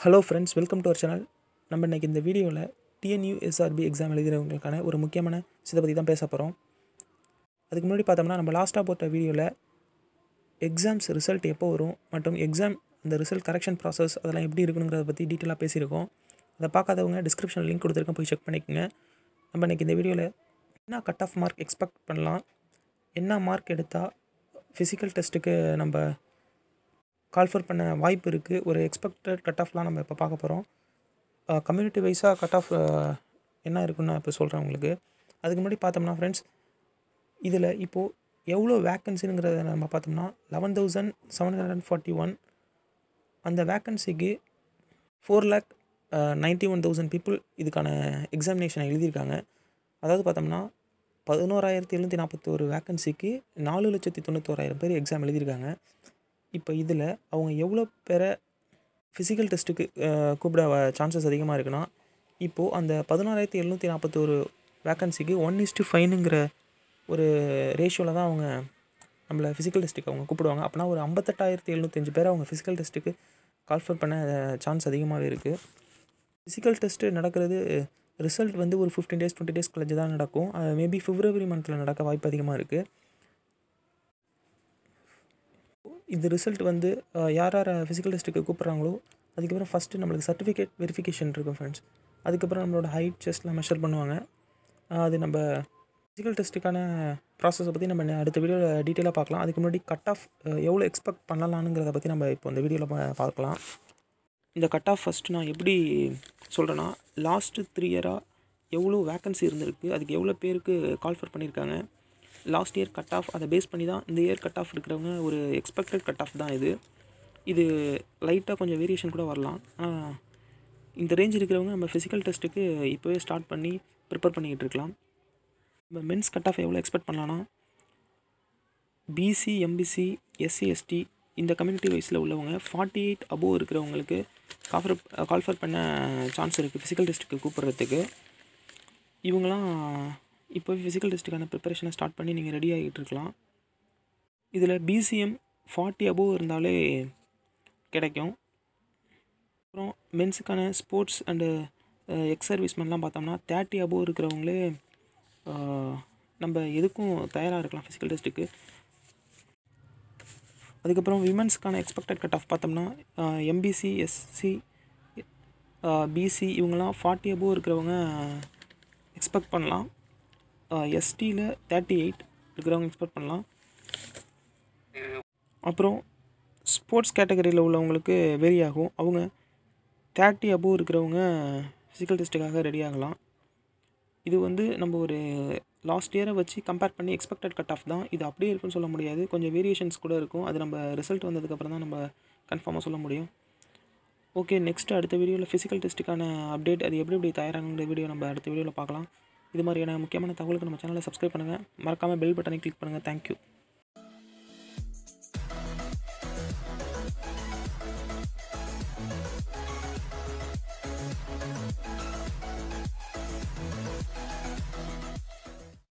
hello friends welcome to our channel நம்ம இன்றைக்கி இந்த வீடியோவில் டிஎன்யூஎஸ்ஆர்பி எக்ஸாம் எழுதுகிறவங்களுக்கான ஒரு முக்கியமான இதை பற்றி தான் பேச போகிறோம் அதுக்கு முன்னாடி பார்த்தோம்னா நம்ம லாஸ்ட்டாக போட்ட வீடியோவில் எக்ஸாம்ஸ் ரிசல்ட் எப்போ வரும் மற்றும் எக்ஸாம் அந்த ரிசல்ட் கரெக்ஷன் ப்ராசஸ் அதெல்லாம் எப்படி இருக்குங்கிறத பற்றி டீட்டெயிலாக பேசியிருக்கோம் அதை பார்க்காதவங்க டிஸ்கிரிப்ஷன் லிங்க் கொடுத்துருக்கேன் போய் செக் பண்ணிக்கோங்க நம்ம இன்றைக்கி இந்த வீடியோவில் என்ன கட் ஆஃப் மார்க் எக்ஸ்பெக்ட் பண்ணலாம் என்ன மார்க் எடுத்தால் ஃபிசிக்கல் டெஸ்ட்டுக்கு நம்ம கால்ஃபர் பண்ண வாய்ப்பு இருக்குது ஒரு எக்ஸ்பெக்டட் கட் ஆஃப்லாம் நம்ம இப்போ பார்க்க போகிறோம் கம்யூனிட்டி வைஸாக கட் ஆஃப் என்ன இருக்குன்னு நான் இப்போ சொல்கிறேன் உங்களுக்கு அதுக்கு முன்னாடி பார்த்தோம்னா ஃப்ரெண்ட்ஸ் இதில் இப்போது எவ்வளோ வேக்கன்சிங்கிறத நம்ம பார்த்தோம்னா eleven thousand seven hundred and forty one அந்த வேக்கன்சிக்கு four lakh ninety one thousand people இதுக்கான எக்ஸாமினேஷனை எழுதியிருக்காங்க அதாவது பார்த்தோம்னா பதினோராயிரத்தி எழுநூற்றி நாற்பத்தி ஒரு வேக்கன்சிக்கு நாலு லட்சத்தி தொண்ணூத்தோராயிரம் பேர் எக்ஸாம் எழுதியிருக்காங்க இப்போ இதில் அவங்க எவ்வளோ பேரை ஃபிசிக்கல் டெஸ்ட்டுக்கு கூப்பிட சான்சஸ் அதிகமாக இருக்குன்னா இப்போது அந்த பதினாறாயிரத்தி எழுநூற்றி நாற்பத்தோரு வேக்கன்சிக்கு ஒன் இஸ்டு ஃபைனுங்கிற ஒரு ரேஷியோவில் தான் அவங்க நம்மளை ஃபிசிக்கல் டெஸ்ட்டுக்கு அவங்க கூப்பிடுவாங்க அப்படின்னா ஒரு ஐம்பத்தெட்டாயிரத்தி எழுநூத்தஞ்சு பேர் அவங்க ஃபிசிக்கல் டெஸ்ட்டுக்கு கால்ஃபர் பண்ண சான்ஸ் அதிகமாகவே இருக்குது ஃபிசிக்கல் டெஸ்ட்டு நடக்கிறது ரிசல்ட் வந்து ஒரு ஃபிஃப்டீன் டேஸ் டுவெண்ட்டி டேஸ் கழிஞ்சு தான் நடக்கும் மேபி ஃபிப்ரவரி மந்தில் நடக்க வாய்ப்பு அதிகமாக இருக்குது இந்த ரிசல்ட் வந்து யார் யார் ஃபிசிக்கல் டெஸ்ட்டுக்கு கூப்பிட்றாங்களோ அதுக்கப்புறம் ஃபஸ்ட்டு நம்மளுக்கு சர்டிஃபிகேட் வெரிஃபிகேஷன் இருக்கும் ஃப்ரெண்ட்ஸ் அதுக்கப்புறம் நம்மளோட ஹைட் செஸ்ட்லாம் மெஷர் பண்ணுவாங்க அது நம்ம ஃபிசிக்கல் டெஸ்ட்டுக்கான ப்ராசஸை பற்றி நம்ம அடுத்த வீடியோவில் டீட்டெயிலாக பார்க்கலாம் அதுக்கு முன்னாடி கட் ஆஃப் எவ்வளோ எக்ஸ்பெக்ட் பண்ணலான்னுங்கிறத பற்றி நம்ம இப்போ இந்த வீடியோவில் பார்க்கலாம் இந்த கட் ஆஃப் ஃபஸ்ட்டு நான் எப்படி சொல்கிறேன்னா லாஸ்ட்டு த்ரீ இயராக எவ்வளோ வேக்கன்சி இருந்திருக்கு அதுக்கு எவ்வளோ பேருக்கு கால்ஃபர் பண்ணியிருக்காங்க லாஸ்ட் இயர் கட் ஆஃப் அதை பேஸ் பண்ணி தான் இந்த இயர் கட் ஆஃப் இருக்கிறவங்க ஒரு எக்ஸ்பெக்டட் கட் ஆஃப் தான் இது இது லைட்டாக கொஞ்சம் வேரியேஷன் கூட வரலாம் ஆனால் இந்த ரேஞ்ச் இருக்கிறவங்க நம்ம ஃபிசிக்கல் டெஸ்ட்டுக்கு இப்போவே ஸ்டார்ட் பண்ணி ப்ரிப்பேர் பண்ணிக்கிட்டு இருக்கலாம் நம்ம மென்ஸ் கட் ஆஃப் எவ்வளோ எக்ஸ்பெக்ட் பண்ணலான்னா பிசி எம்பிசி எஸ்சி எஸ்டி இந்த கம்யூனிட்டி வைஸில் உள்ளவங்க ஃபார்ட்டி எயிட் அபோவ் இருக்கிறவங்களுக்கு காஃபர் கால்ஃபர் பண்ண சான்ஸ் இருக்குது ஃபிசிக்கல் டெஸ்ட்டுக்கு கூப்பிட்றதுக்கு இவங்களாம் இப்போ ஃபிசிக்கல் டெஸ்ட்டுக்கான ப்ரிப்பரேஷனை ஸ்டார்ட் பண்ணி நீங்கள் ரெடி ஆகிட்டு இருக்கலாம் இதில் பிசிஎம் ஃபார்ட்டி அபோவ் இருந்தாலே கிடைக்கும் அப்புறம் மென்ஸுக்கான ஸ்போர்ட்ஸ் அண்டு எக்ஸ் சர்வீஸ்மென்லாம் பார்த்தோம்னா தேர்ட்டி அபோவ் இருக்கிறவங்களே uh, நம்ம எதுக்கும் தயாராக இருக்கலாம் ஃபிசிக்கல் டெஸ்ட்டுக்கு அதுக்கப்புறம் விமன்ஸ்க்கான எக்ஸ்பெக்டட் கட் ஆஃப் பார்த்தோம்னா எம்பிசி எஸ்சி பிசி இவங்கெல்லாம் ஃபார்ட்டி அபோவ் இருக்கிறவங்க எக்ஸ்பெக்ட் uh, பண்ணலாம் எஸ்டியில் தேர்ட்டி எயிட் இருக்கிறவங்க எக்ஸ்பெக்ட் பண்ணலாம் அப்புறம் ஸ்போர்ட்ஸ் கேட்டகரியில் உள்ளவங்களுக்கு வெரி ஆகும் அவங்க தேர்ட்டி அபோவ் இருக்கிறவங்க ஃபிசிக்கல் டெஸ்ட்டுக்காக ரெடி ஆகலாம் இது வந்து நம்ம ஒரு லாஸ்ட் இயரை வச்சு கம்பேர் பண்ணி எக்ஸ்பெக்டட் கட் ஆஃப் தான் இது அப்படியே இருக்குன்னு சொல்ல முடியாது கொஞ்சம் வேரியேஷன்ஸ் கூட இருக்கும் அது நம்ம ரிசல்ட் வந்ததுக்கப்புறம் தான் நம்ம கன்ஃபார்மாக சொல்ல முடியும் ஓகே நெக்ஸ்ட் அடுத்த வீடியோவில் ஃபிசிக்கல் டெஸ்ட்டுக்கான அப்டேட் அது எப்படி எப்படி தயாராகுங்கிற வீடியோ நம்ம அடுத்த வீடியோவில் பார்க்கலாம் இது மாதிரியான முக்கியமான தகவலுக்கு நம்ம சேனலை சப்ஸ்கிரைப் பண்ணுங்கள் மறக்காமல் பெல் பட்டனை கிளிக் பண்ணுங்கள் தேங்க்யூ